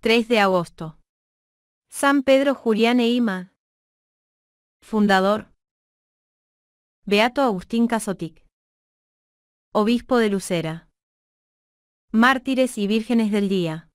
3 de agosto. San Pedro Julián Eima. Fundador. Beato Agustín Casotic. Obispo de Lucera. Mártires y vírgenes del día.